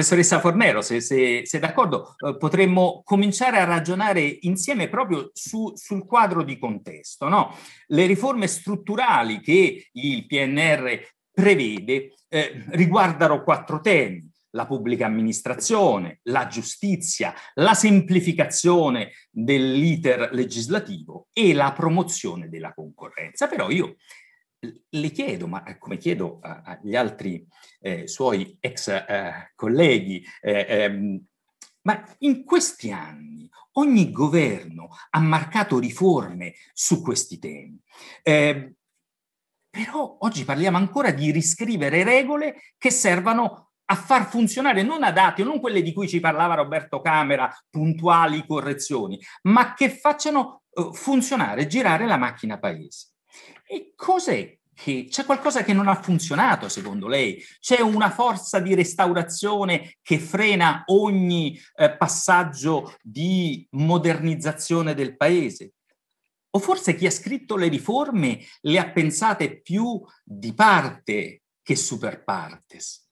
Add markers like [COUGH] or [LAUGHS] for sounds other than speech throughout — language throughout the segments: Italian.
professoressa Fornero, se, sei se d'accordo, eh, potremmo cominciare a ragionare insieme proprio su, sul quadro di contesto. No? Le riforme strutturali che il PNR prevede eh, riguardano quattro temi la pubblica amministrazione, la giustizia, la semplificazione dell'iter legislativo e la promozione della concorrenza. Però io le chiedo, ma eh, come chiedo agli altri eh, suoi ex eh, colleghi, eh, ehm, ma in questi anni ogni governo ha marcato riforme su questi temi. Ehm, però oggi parliamo ancora di riscrivere regole che servano a far funzionare non a dati, non quelle di cui ci parlava Roberto Camera, puntuali correzioni, ma che facciano eh, funzionare, girare la macchina paese. E cos'è che c'è qualcosa che non ha funzionato secondo lei? C'è una forza di restaurazione che frena ogni eh, passaggio di modernizzazione del paese? O forse chi ha scritto le riforme le ha pensate più di parte che super partes?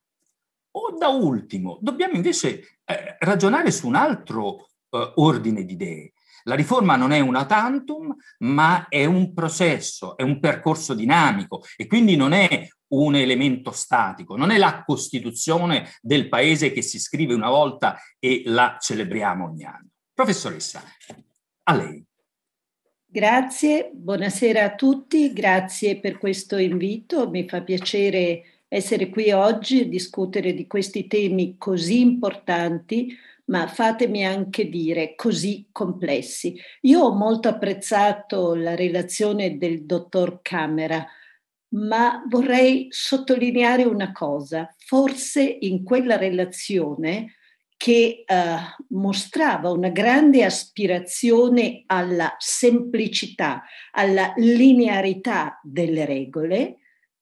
O da ultimo, dobbiamo invece eh, ragionare su un altro eh, ordine di idee, la riforma non è una tantum, ma è un processo, è un percorso dinamico e quindi non è un elemento statico, non è la Costituzione del paese che si scrive una volta e la celebriamo ogni anno. Professoressa, a lei. Grazie, buonasera a tutti, grazie per questo invito, mi fa piacere essere qui oggi e discutere di questi temi così importanti ma fatemi anche dire così complessi. Io ho molto apprezzato la relazione del dottor Camera, ma vorrei sottolineare una cosa. Forse in quella relazione che eh, mostrava una grande aspirazione alla semplicità, alla linearità delle regole,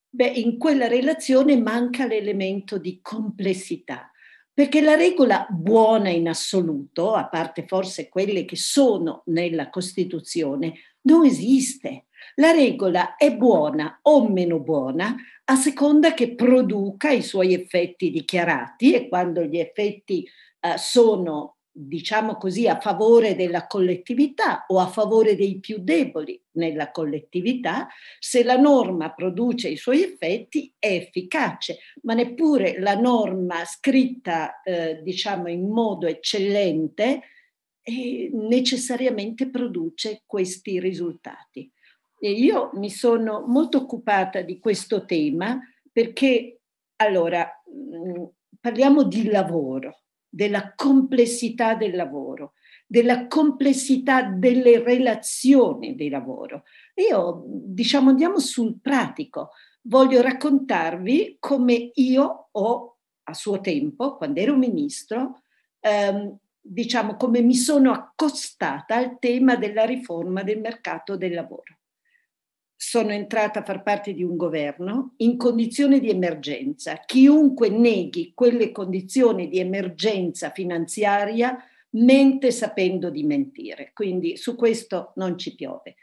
beh, in quella relazione manca l'elemento di complessità. Perché la regola buona in assoluto, a parte forse quelle che sono nella Costituzione, non esiste. La regola è buona o meno buona a seconda che produca i suoi effetti dichiarati e quando gli effetti eh, sono diciamo così, a favore della collettività o a favore dei più deboli nella collettività, se la norma produce i suoi effetti è efficace, ma neppure la norma scritta, eh, diciamo, in modo eccellente eh, necessariamente produce questi risultati. E io mi sono molto occupata di questo tema perché, allora, mh, mm, parliamo di lavoro della complessità del lavoro, della complessità delle relazioni di lavoro. Io, diciamo, andiamo sul pratico. Voglio raccontarvi come io ho, a suo tempo, quando ero ministro, ehm, diciamo, come mi sono accostata al tema della riforma del mercato del lavoro sono entrata a far parte di un governo in condizione di emergenza. Chiunque neghi quelle condizioni di emergenza finanziaria mente sapendo di mentire. Quindi su questo non ci piove.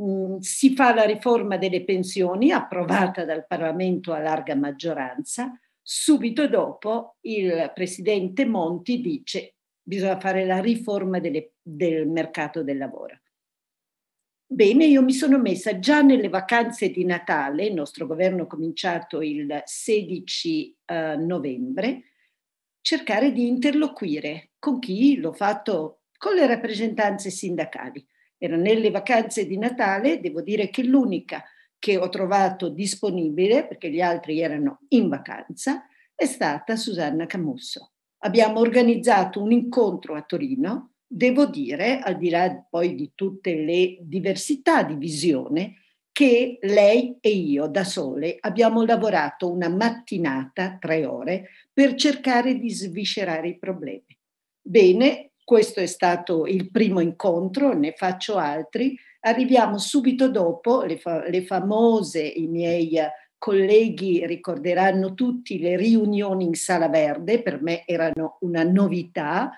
Mm, si fa la riforma delle pensioni approvata dal Parlamento a larga maggioranza. Subito dopo il presidente Monti dice che bisogna fare la riforma delle, del mercato del lavoro. Bene, io mi sono messa già nelle vacanze di Natale, il nostro governo ha cominciato il 16 eh, novembre, cercare di interloquire con chi l'ho fatto con le rappresentanze sindacali. Era nelle vacanze di Natale, devo dire che l'unica che ho trovato disponibile, perché gli altri erano in vacanza, è stata Susanna Camusso. Abbiamo organizzato un incontro a Torino devo dire, al di là poi di tutte le diversità di visione, che lei e io da sole abbiamo lavorato una mattinata, tre ore, per cercare di sviscerare i problemi. Bene, questo è stato il primo incontro, ne faccio altri. Arriviamo subito dopo, le, fa- le famose, i miei colleghi ricorderanno tutti le riunioni in Sala Verde, per me erano una novità,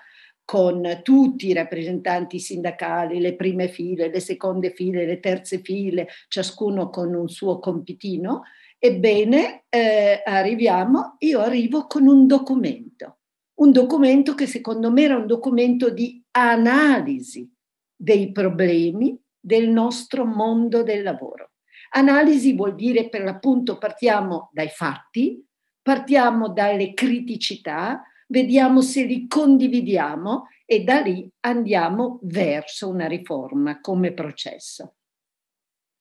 con tutti i rappresentanti sindacali, le prime file, le seconde file, le terze file, ciascuno con un suo compitino. Ebbene, eh, arriviamo, io arrivo con un documento, un documento che secondo me era un documento di analisi dei problemi del nostro mondo del lavoro. Analisi vuol dire per l'appunto partiamo dai fatti, partiamo dalle criticità, vediamo se li condividiamo e da lì andiamo verso una riforma come processo.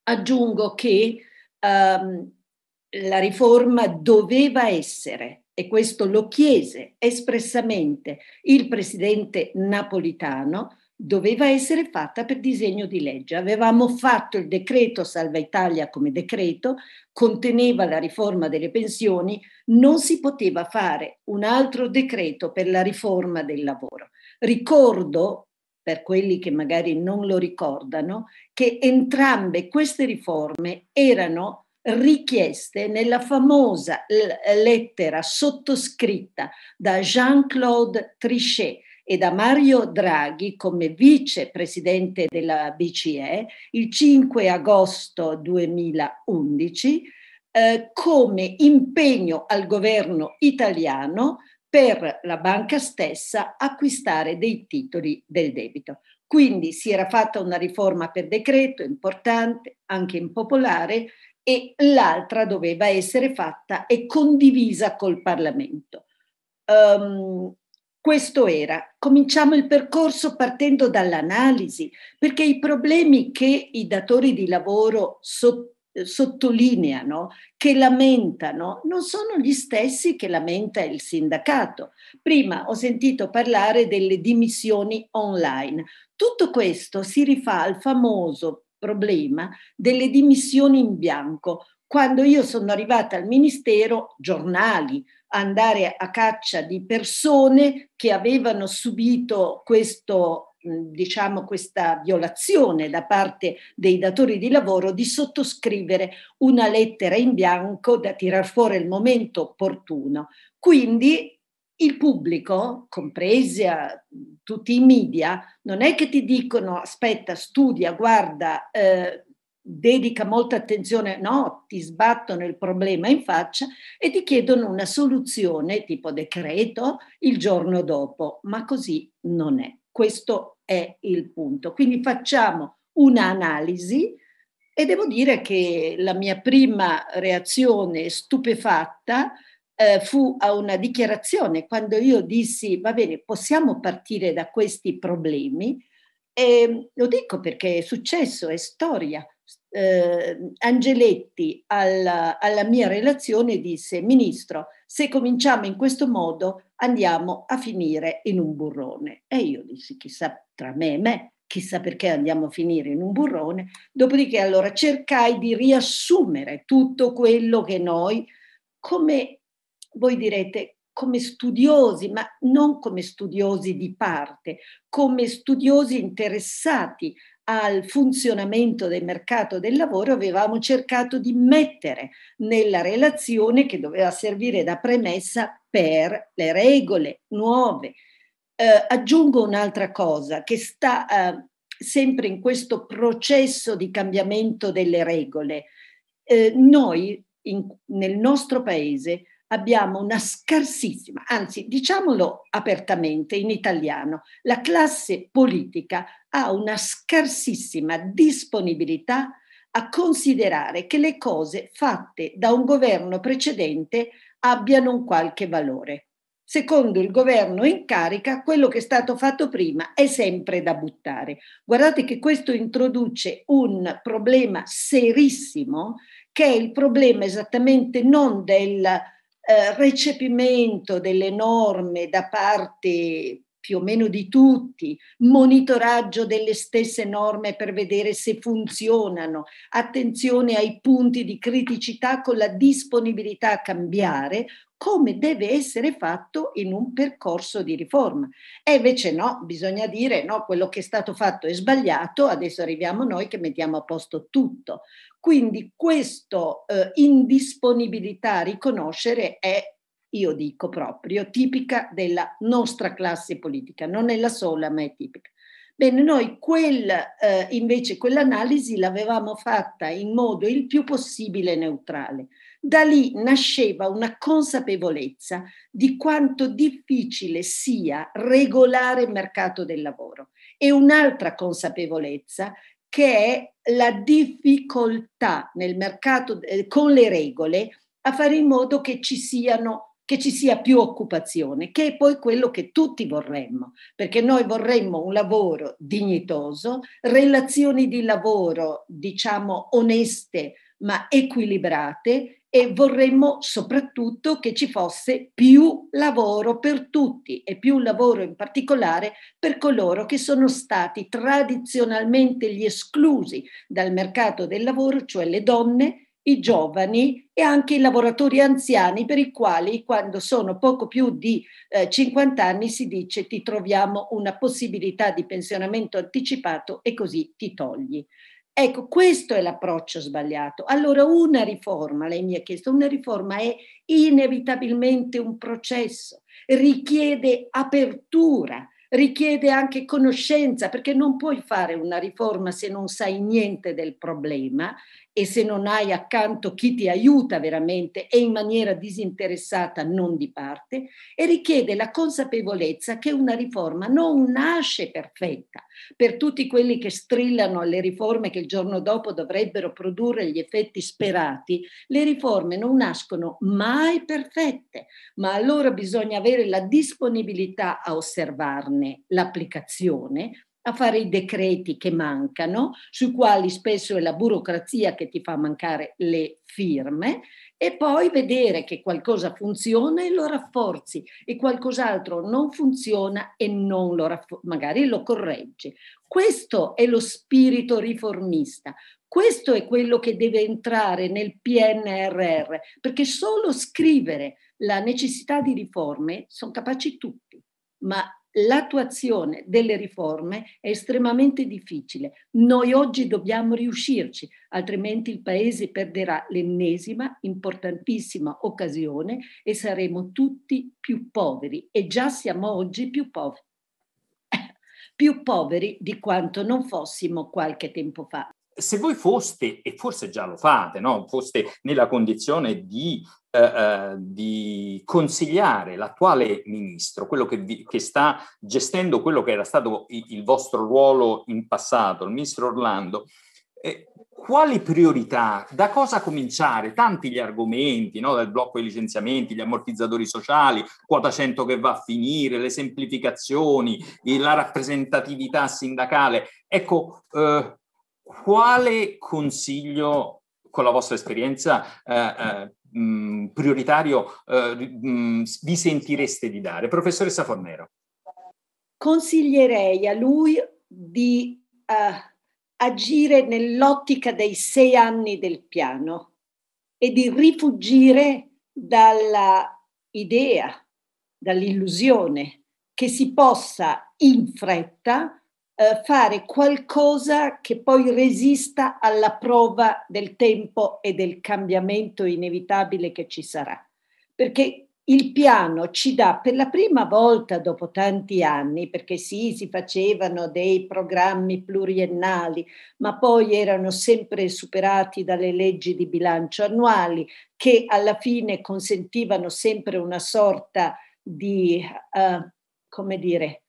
Aggiungo che um, la riforma doveva essere, e questo lo chiese espressamente il presidente napolitano, doveva essere fatta per disegno di legge. Avevamo fatto il decreto Salva Italia come decreto, conteneva la riforma delle pensioni, non si poteva fare un altro decreto per la riforma del lavoro. Ricordo, per quelli che magari non lo ricordano, che entrambe queste riforme erano richieste nella famosa lettera sottoscritta da Jean-Claude Trichet e da Mario Draghi come vicepresidente della BCE il 5 agosto 2011 eh, come impegno al governo italiano per la banca stessa acquistare dei titoli del debito. Quindi si era fatta una riforma per decreto importante, anche impopolare, e l'altra doveva essere fatta e condivisa col Parlamento. Um, questo era. Cominciamo il percorso partendo dall'analisi, perché i problemi che i datori di lavoro so, sottolineano, che lamentano, non sono gli stessi che lamenta il sindacato. Prima ho sentito parlare delle dimissioni online. Tutto questo si rifà al famoso problema delle dimissioni in bianco, quando io sono arrivata al ministero, giornali, andare a caccia di persone che avevano subito questo diciamo, questa violazione da parte dei datori di lavoro di sottoscrivere una lettera in bianco da tirar fuori il momento opportuno. Quindi il pubblico, compresi ah, tutti i media, non è che ti dicono aspetta, studia, guarda, eh, dedica molta attenzione, no, ti sbattono il problema in faccia e ti chiedono una soluzione tipo decreto il giorno dopo, ma così non è. Questo è il punto. Quindi facciamo un'analisi e devo dire che la mia prima reazione stupefatta eh, fu a una dichiarazione quando io dissi va bene, possiamo partire da questi problemi. E lo dico perché è successo, è storia eh, Angeletti alla, alla mia relazione disse, Ministro, se cominciamo in questo modo andiamo a finire in un burrone. E io dissi, chissà tra me e me, chissà perché andiamo a finire in un burrone. Dopodiché allora cercai di riassumere tutto quello che noi, come voi direte, come studiosi, ma non come studiosi di parte, come studiosi interessati al funzionamento del mercato del lavoro avevamo cercato di mettere nella relazione che doveva servire da premessa per le regole nuove. Eh, aggiungo un'altra cosa che sta eh, sempre in questo processo di cambiamento delle regole. Eh, noi in, nel nostro paese abbiamo una scarsissima, anzi diciamolo apertamente in italiano, la classe politica ha una scarsissima disponibilità a considerare che le cose fatte da un governo precedente abbiano un qualche valore. Secondo il governo in carica, quello che è stato fatto prima è sempre da buttare. Guardate che questo introduce un problema serissimo che è il problema esattamente non del eh, recepimento delle norme da parte più o meno di tutti, monitoraggio delle stesse norme per vedere se funzionano, attenzione ai punti di criticità con la disponibilità a cambiare, come deve essere fatto in un percorso di riforma. E invece no, bisogna dire no, quello che è stato fatto è sbagliato, adesso arriviamo noi che mettiamo a posto tutto. Quindi questa eh, indisponibilità a riconoscere è, io dico proprio, tipica della nostra classe politica, non è la sola ma è tipica. Bene, noi quel, eh, invece quell'analisi l'avevamo fatta in modo il più possibile neutrale da lì nasceva una consapevolezza di quanto difficile sia regolare il mercato del lavoro e un'altra consapevolezza che è la difficoltà nel mercato eh, con le regole a fare in modo che ci siano che ci sia più occupazione, che è poi quello che tutti vorremmo, perché noi vorremmo un lavoro dignitoso, relazioni di lavoro, diciamo, oneste ma equilibrate e vorremmo soprattutto che ci fosse più lavoro per tutti e più lavoro in particolare per coloro che sono stati tradizionalmente gli esclusi dal mercato del lavoro, cioè le donne, i giovani e anche i lavoratori anziani per i quali quando sono poco più di eh, 50 anni si dice ti troviamo una possibilità di pensionamento anticipato e così ti togli. Ecco, questo è l'approccio sbagliato. Allora, una riforma, lei mi ha chiesto, una riforma è inevitabilmente un processo, richiede apertura, richiede anche conoscenza, perché non puoi fare una riforma se non sai niente del problema e se non hai accanto chi ti aiuta veramente e in maniera disinteressata, non di parte, e richiede la consapevolezza che una riforma non nasce perfetta. Per tutti quelli che strillano alle riforme che il giorno dopo dovrebbero produrre gli effetti sperati, le riforme non nascono mai perfette, ma allora bisogna avere la disponibilità a osservarne l'applicazione a fare i decreti che mancano, sui quali spesso è la burocrazia che ti fa mancare le firme, e poi vedere che qualcosa funziona e lo rafforzi e qualcos'altro non funziona e non lo raffo- magari lo correggi. Questo è lo spirito riformista, questo è quello che deve entrare nel PNRR, perché solo scrivere la necessità di riforme sono capaci tutti, ma l'attuazione delle riforme è estremamente difficile. Noi oggi dobbiamo riuscirci, altrimenti il Paese perderà l'ennesima importantissima occasione e saremo tutti più poveri e già siamo oggi più poveri [LAUGHS] più poveri di quanto non fossimo qualche tempo fa se voi foste, e forse già lo fate, no? foste nella condizione di eh, eh, di consigliare l'attuale ministro, quello che, vi, che, sta gestendo quello che era stato il, vostro ruolo in passato, il ministro Orlando, eh, quali priorità, da cosa cominciare? Tanti gli argomenti, no? dal blocco dei licenziamenti, gli ammortizzatori sociali, quota 100 che va a finire, le semplificazioni, la rappresentatività sindacale. Ecco, eh, quale consiglio con la vostra esperienza eh, eh, mh, mm, prioritario eh, mh, mm, vi sentireste di dare? Professoressa Fornero. Consiglierei a lui di uh, agire nell'ottica dei sei anni del piano e di rifugire dalla idea, dall'illusione che si possa in fretta eh, fare qualcosa che poi resista alla prova del tempo e del cambiamento inevitabile che ci sarà. Perché il piano ci dà per la prima volta dopo tanti anni, perché sì, si facevano dei programmi pluriennali, ma poi erano sempre superati dalle leggi di bilancio annuali, che alla fine consentivano sempre una sorta di, uh, come dire,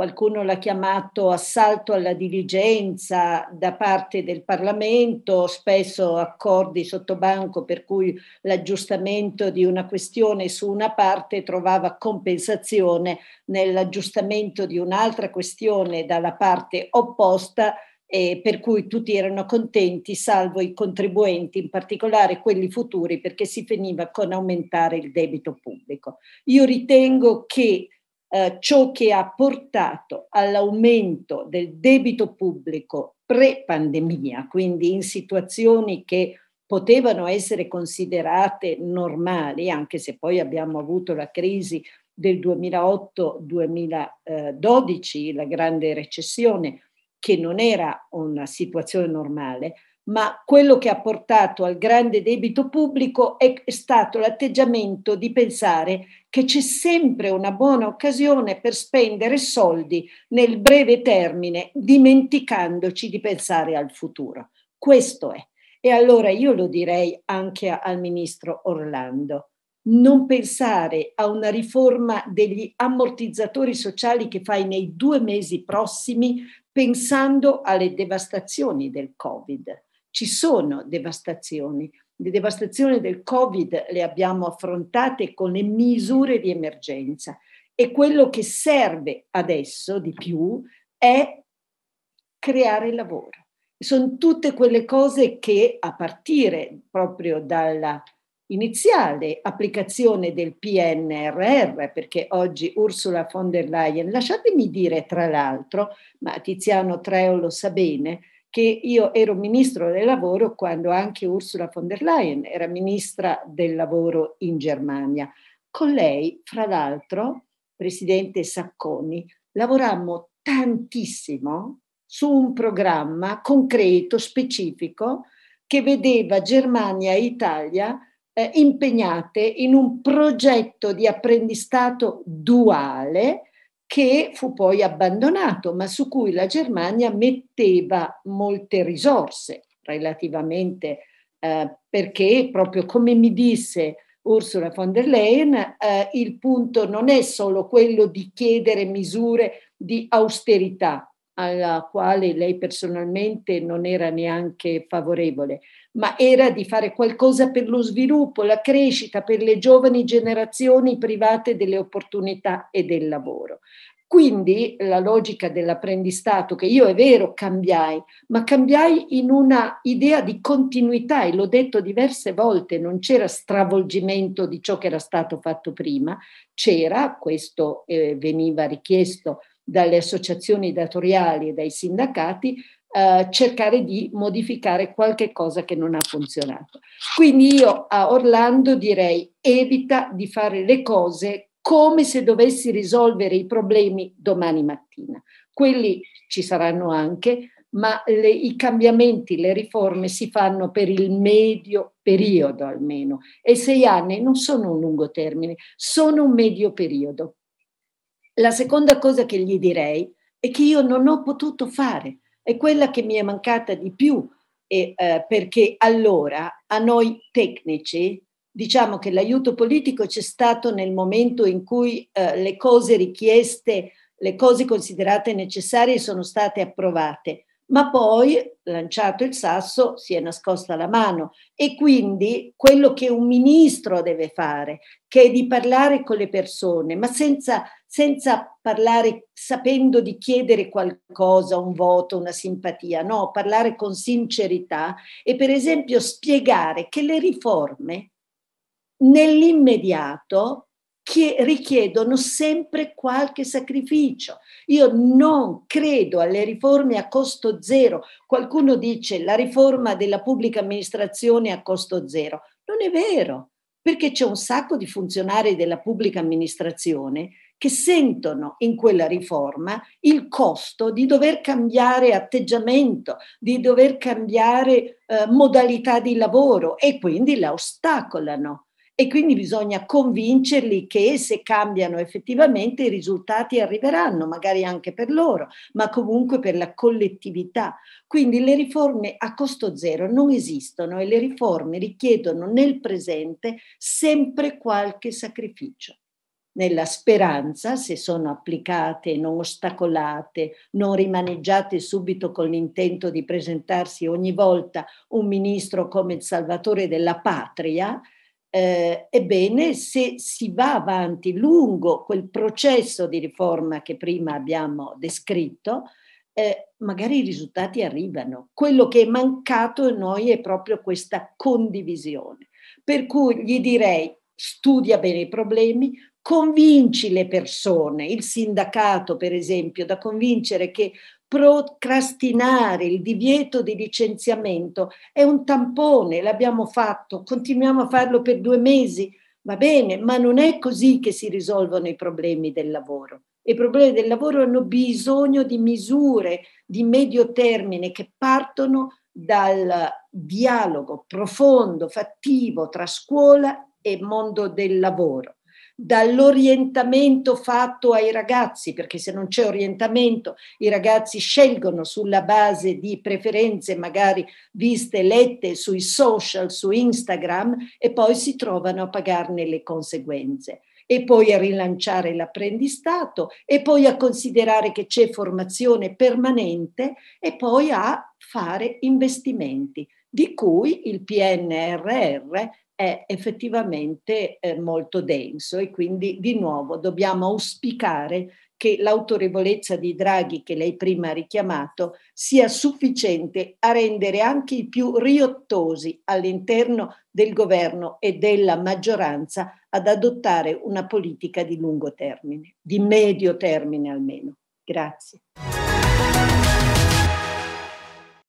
qualcuno l'ha chiamato assalto alla diligenza da parte del Parlamento, spesso accordi sottobanco per cui l'aggiustamento di una questione su una parte trovava compensazione nell'aggiustamento di un'altra questione dalla parte opposta E eh, per cui tutti erano contenti, salvo i contribuenti, in particolare quelli futuri, perché si finiva con aumentare il debito pubblico. Io ritengo che eh, ciò che ha portato all'aumento del debito pubblico pre-pandemia, quindi in situazioni che potevano essere considerate normali, anche se poi abbiamo avuto la crisi del 2008-2012, la grande recessione, che non era una situazione normale, ma quello che ha portato al grande debito pubblico è stato l'atteggiamento di pensare che c'è sempre una buona occasione per spendere soldi nel breve termine, dimenticandoci di pensare al futuro. Questo è. E allora io lo direi anche al ministro Orlando non pensare a una riforma degli ammortizzatori sociali che fai nei due mesi prossimi pensando alle devastazioni del Covid ci sono devastazioni. Le devastazioni del Covid le abbiamo affrontate con le misure di emergenza e quello che serve adesso di più è creare lavoro. Sono tutte quelle cose che a partire proprio dalla iniziale applicazione del PNRR, perché oggi Ursula von der Leyen, lasciatemi dire tra l'altro, ma Tiziano Treo lo sa bene, che io ero ministro del lavoro quando anche Ursula von der Leyen era ministra del lavoro in Germania. Con lei, fra l'altro, presidente Sacconi, lavorammo tantissimo su un programma concreto, specifico, che vedeva Germania e Italia eh, impegnate in un progetto di apprendistato duale che fu poi abbandonato, ma su cui la Germania metteva molte risorse relativamente, eh, perché proprio come mi disse Ursula von der Leyen, eh, il punto non è solo quello di chiedere misure di austerità, alla quale lei personalmente non era neanche favorevole, ma era di fare qualcosa per lo sviluppo, la crescita, per le giovani generazioni private delle opportunità e del lavoro. Quindi la logica dell'apprendistato, che io è vero cambiai, ma cambiai in una idea di continuità e l'ho detto diverse volte, non c'era stravolgimento di ciò che era stato fatto prima, c'era, questo eh, veniva richiesto dalle associazioni datoriali e dai sindacati, eh, cercare di modificare qualche cosa che non ha funzionato. Quindi io a Orlando direi evita di fare le cose come se dovessi risolvere i problemi domani mattina. Quelli ci saranno anche, ma le, i cambiamenti, le riforme si fanno per il medio periodo almeno e sei anni non sono un lungo termine, sono un medio periodo. La seconda cosa che gli direi è che io non ho potuto fare, è quella che mi è mancata di più e, eh, perché allora a noi tecnici diciamo che l'aiuto politico c'è stato nel momento in cui eh, le cose richieste, le cose considerate necessarie sono state approvate, ma poi lanciato il sasso si è nascosta la mano e quindi quello che un ministro deve fare, che è di parlare con le persone, ma senza senza parlare sapendo di chiedere qualcosa, un voto, una simpatia, no, parlare con sincerità e per esempio spiegare che le riforme nell'immediato richiedono sempre qualche sacrificio. Io non credo alle riforme a costo zero. Qualcuno dice la riforma della pubblica amministrazione a costo zero. Non è vero, perché c'è un sacco di funzionari della pubblica amministrazione che sentono in quella riforma il costo di dover cambiare atteggiamento, di dover cambiare eh, modalità di lavoro e quindi la ostacolano. E quindi bisogna convincerli che se cambiano effettivamente i risultati arriveranno, magari anche per loro, ma comunque per la collettività. Quindi le riforme a costo zero non esistono e le riforme richiedono nel presente sempre qualche sacrificio nella speranza, se sono applicate, non ostacolate, non rimaneggiate subito con l'intento di presentarsi ogni volta un ministro come il salvatore della patria, eh, ebbene, se si va avanti lungo quel processo di riforma che prima abbiamo descritto, eh, magari i risultati arrivano. Quello che è mancato in noi è proprio questa condivisione. Per cui gli direi studia bene i problemi, convinci le persone, il sindacato per esempio, da convincere che procrastinare il divieto di licenziamento è un tampone, l'abbiamo fatto, continuiamo a farlo per due mesi, va bene, ma non è così che si risolvono i problemi del lavoro. I problemi del lavoro hanno bisogno di misure di medio termine che partono dal dialogo profondo, fattivo tra scuola e mondo del lavoro dall'orientamento fatto ai ragazzi, perché se non c'è orientamento i ragazzi scelgono sulla base di preferenze magari viste, lette sui social, su Instagram e poi si trovano a pagarne le conseguenze e poi a rilanciare l'apprendistato e poi a considerare che c'è formazione permanente e poi a fare investimenti di cui il PNRR è effettivamente eh, molto denso e quindi di nuovo dobbiamo auspicare che l'autorevolezza di Draghi che lei prima ha richiamato sia sufficiente a rendere anche i più riottosi all'interno del governo e della maggioranza ad adottare una politica di lungo termine, di medio termine almeno. Grazie.